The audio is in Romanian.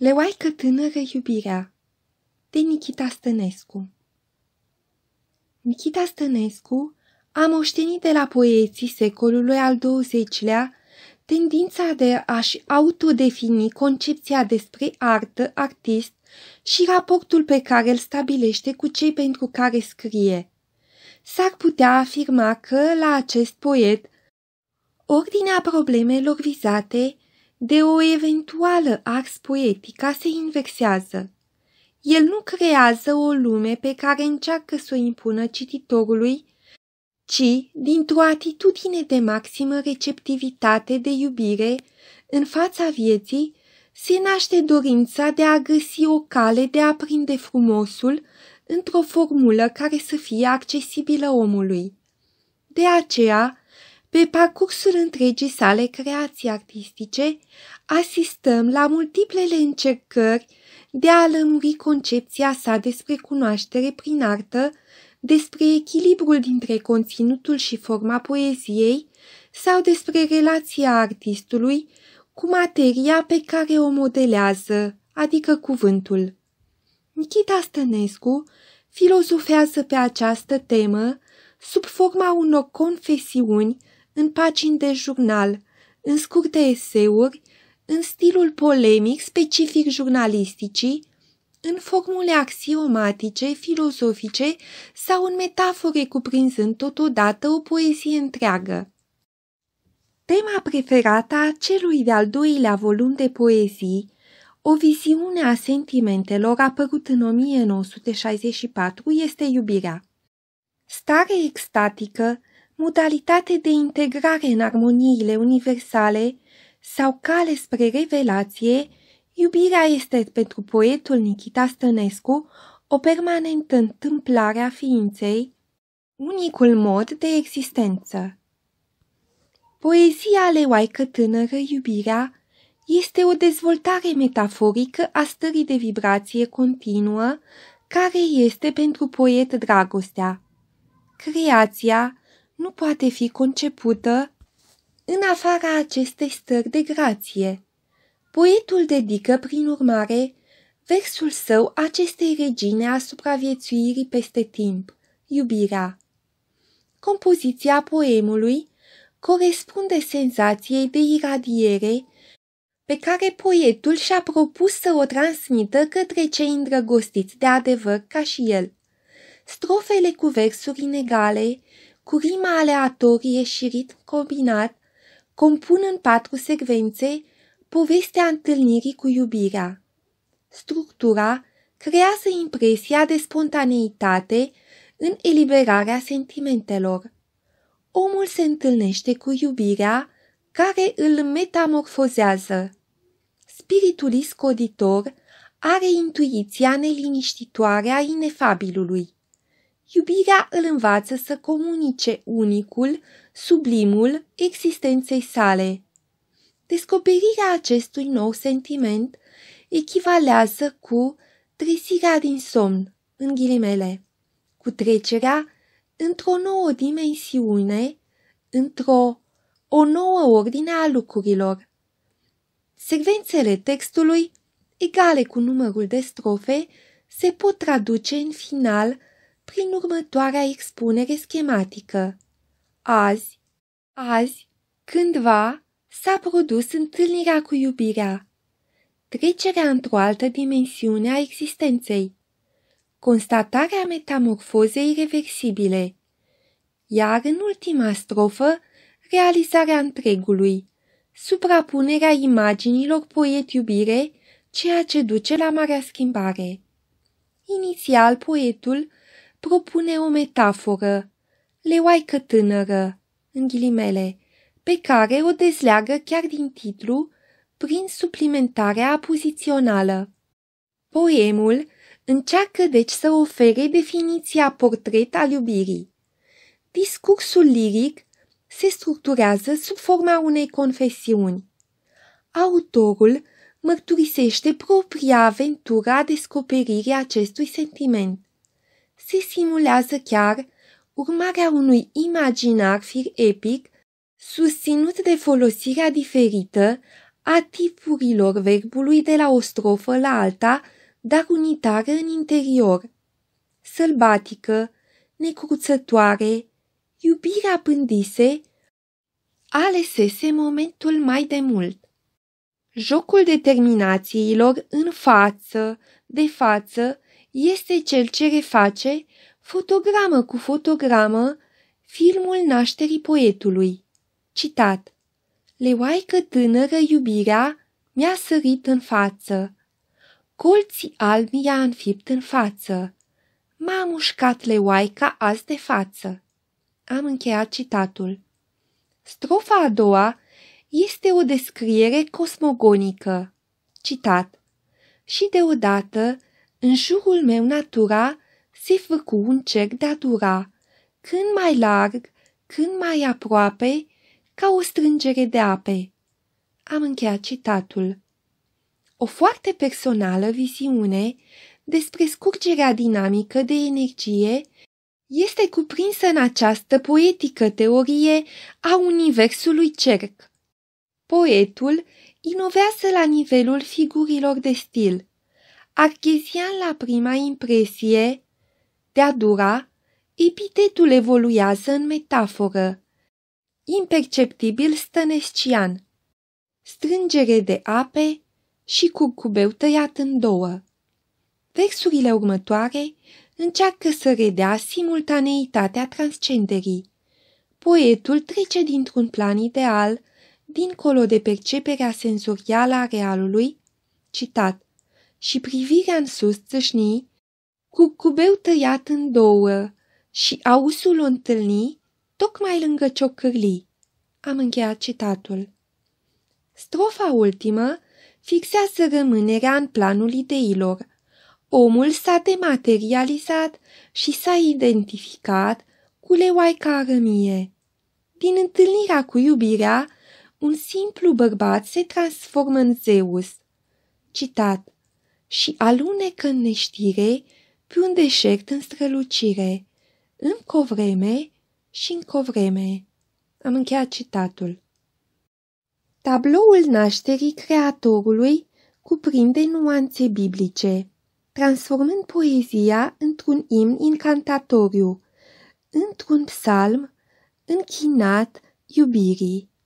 Leoaică tânără iubirea de Nichita Stănescu Nichita Stănescu a moștenit de la poeții secolului al XX-lea tendința de a-și autodefini concepția despre artă, artist și raportul pe care îl stabilește cu cei pentru care scrie. S-ar putea afirma că, la acest poet, ordinea problemelor vizate – de o eventuală ax poetica se inversează. El nu creează o lume pe care încearcă să o impună cititorului, ci dintr-o atitudine de maximă receptivitate de iubire în fața vieții, se naște dorința de a găsi o cale de a prinde frumosul într-o formulă care să fie accesibilă omului. De aceea, pe parcursul întregii sale creații artistice, asistăm la multiplele încercări de a lămuri concepția sa despre cunoaștere prin artă, despre echilibrul dintre conținutul și forma poeziei sau despre relația artistului cu materia pe care o modelează, adică cuvântul. Nikita Stănescu filozofează pe această temă sub forma unor confesiuni în pagini de jurnal, în scurte eseuri, în stilul polemic specific jurnalisticii, în formule axiomatice, filozofice sau în metafore cuprinzând totodată o poezie întreagă. Tema preferată a celui de-al doilea volum de poezii, o viziune a sentimentelor apărut în 1964 este iubirea. Stare extatică, modalitate de integrare în armoniile universale sau cale spre revelație, iubirea este pentru poetul Nikita Stănescu o permanentă întâmplare a ființei, unicul mod de existență. Poezia leoaică tânără, iubirea, este o dezvoltare metaforică a stării de vibrație continuă, care este pentru poet dragostea. Creația, nu poate fi concepută în afara acestei stări de grație. Poetul dedică, prin urmare, versul său acestei regine a supraviețuirii peste timp, iubirea. Compoziția poemului corespunde senzației de iradiere pe care poetul și-a propus să o transmită către cei îndrăgostiți de adevăr ca și el. Strofele cu versuri inegale cu rima aleatorie și ritm combinat, compun în patru secvențe povestea întâlnirii cu iubirea. Structura creează impresia de spontaneitate în eliberarea sentimentelor. Omul se întâlnește cu iubirea care îl metamorfozează. Spiritul iscoditor are intuiția neliniștitoare a inefabilului iubirea îl învață să comunice unicul, sublimul existenței sale. Descoperirea acestui nou sentiment echivalează cu trezirea din somn, în ghilimele, cu trecerea într-o nouă dimensiune, într-o o nouă ordine a lucrurilor. Secvențele textului, egale cu numărul de strofe, se pot traduce în final prin următoarea expunere schematică. Azi, azi, cândva, s-a produs întâlnirea cu iubirea, trecerea într-o altă dimensiune a existenței, constatarea metamorfozei reversibile, iar în ultima strofă, realizarea întregului, suprapunerea imaginilor poet iubire, ceea ce duce la marea schimbare. Inițial, poetul propune o metaforă, leoaică tânără, în ghilimele, pe care o dezleagă chiar din titlu prin suplimentarea apozițională. Poemul încearcă deci să ofere definiția portret al iubirii. Discursul liric se structurează sub forma unei confesiuni. Autorul mărturisește propria aventura a descoperirii acestui sentiment se simulează chiar urmarea unui imaginar fir epic susținut de folosirea diferită a tipurilor verbului de la o strofă la alta, dar unitară în interior. Sălbatică, necruțătoare, iubirea pândise, alesese momentul mai de mult. Jocul determinațiilor în față, de față, este cel ce reface, fotogramă cu fotogramă, filmul nașterii poetului. Citat. Leoaică tânără iubirea mi-a sărit în față. Colții albi i-a înfipt în față. M-a mușcat leoaica azi de față. Am încheiat citatul. Strofa a doua este o descriere cosmogonică. Citat. Și deodată, în jurul meu natura se făcu un cerc de când mai larg, când mai aproape, ca o strângere de ape. Am încheiat citatul. O foarte personală viziune despre scurgerea dinamică de energie este cuprinsă în această poetică teorie a universului cerc. Poetul inovează la nivelul figurilor de stil, Archezian la prima impresie, de-a dura, epitetul evoluează în metaforă. Imperceptibil stănescian, strângere de ape și curcubeu tăiat în două. Versurile următoare încearcă să redea simultaneitatea transcenderii. Poetul trece dintr-un plan ideal, dincolo de perceperea senzorială a realului, citat, și privirea în sus țâșni, cubeu tăiat în două și ausul o întâlni tocmai lângă ciocârlii. Am încheiat citatul. Strofa ultimă fixează rămânerea în planul ideilor. Omul s-a dematerializat și s-a identificat cu leoaica rămie. Din întâlnirea cu iubirea, un simplu bărbat se transformă în Zeus. Citat și alunecă în neștire pe un deșert în strălucire, în covreme și în covreme. Am încheiat citatul. Tabloul nașterii creatorului cuprinde nuanțe biblice, transformând poezia într-un imn incantatoriu, într-un psalm închinat iubirii.